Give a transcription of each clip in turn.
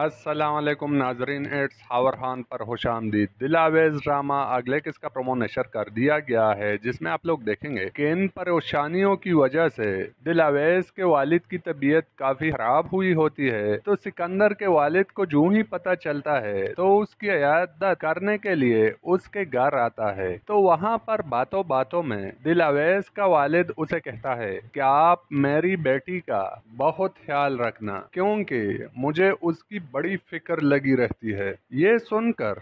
असलकुम नाजरीन एट्स हावर खान पर खुश आमदी दिलावेज ड्रामा अगले किस का प्रोमो नशर कर दिया गया है जिसमें आप लोग देखेंगे कि इन परेशानियों की वजह से दिलावेज के वालिद की तबीयत काफ़ी ख़राब हुई होती है तो सिकंदर के वालिद को जू ही पता चलता है तो उसकी अयादत करने के लिए उसके घर आता है तो वहाँ पर बातों बातों में दिलावेज का वालिद उसे कहता है की आप मेरी बेटी का बहुत ख्याल रखना क्योंकि मुझे उसकी बड़ी फिक्र लगी रहती है ये सुनकर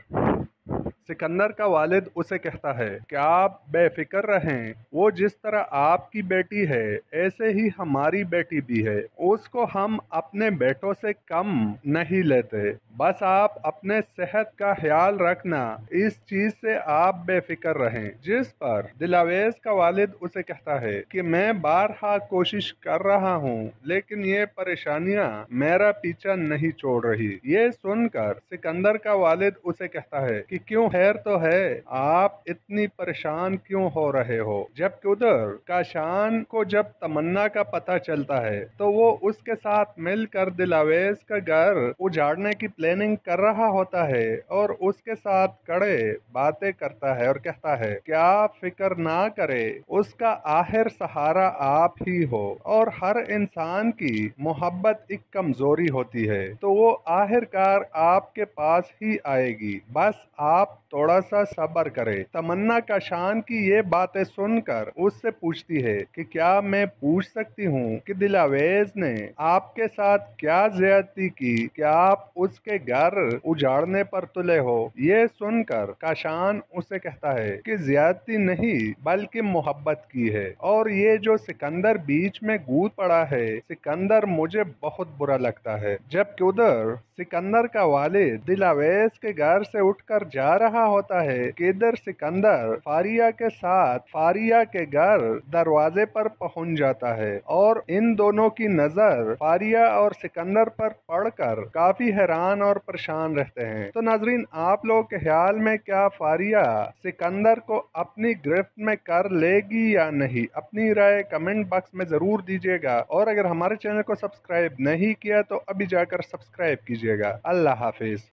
सिकंदर का वालिद उसे कहता है कि आप बेफिक्र रहें वो जिस तरह आपकी बेटी है ऐसे ही हमारी बेटी भी है उसको हम अपने बेटों से कम नहीं लेते बस आप अपने सेहत का ख्याल रखना इस चीज से आप बेफिक्र रहें जिस पर दिलावेज का वालिद उसे कहता है कि मैं बारहा कोशिश कर रहा हूँ लेकिन ये परेशानियाँ मेरा पीछा नहीं छोड़ रही ये सुनकर सिकंदर का वालिद उसे कहता है कि क्यों खैर तो है आप इतनी परेशान क्यों हो रहे हो जबकि उधर काशान को जब तमन्ना का पता चलता है तो वो उसके साथ मिलकर दिलावेज का घर उजाड़ने की प्लानिंग कर रहा होता है और उसके साथ कड़े बातें करता है और कहता है क्या फिक्र ना करे उसका आखिर सहारा आप ही हो और हर इंसान की मोहब्बत एक कमजोरी होती है तो वो आखिरकार आपके पास ही आएगी बस आप थोड़ा सा सब्र करे तमन्ना का शान की ये बातें सुनकर उससे पूछती है कि क्या मैं पूछ सकती हूँ कि दिलावेज ने आपके साथ क्या ज्यादती की क्या आप उसके के घर उजाड़ने पर तुले हो ये सुनकर काशान उसे कहता है कि ज्यादती नहीं बल्कि मोहब्बत की है और ये जो सिकंदर बीच में गूद पड़ा है सिकंदर मुझे बहुत बुरा लगता है जबकि उधर सिकंदर का वाले दिलावेज के घर से उठकर जा रहा होता है कि इधर सिकंदर फारिया के साथ फारिया के घर दरवाजे पर पहुंच जाता है और इन दोनों की नजर फारिया और सिकंदर पर पड़कर काफी हैरान परेशान और परेशान रहते हैं तो नाजरीन आप लोग के ख्याल में क्या फारिया सिकंदर को अपनी गिरफ्त में कर लेगी या नहीं अपनी राय कमेंट बॉक्स में ज़रूर दीजिएगा और अगर हमारे चैनल को सब्सक्राइब नहीं किया तो अभी जाकर सब्सक्राइब कीजिएगा अल्लाह हाफिज़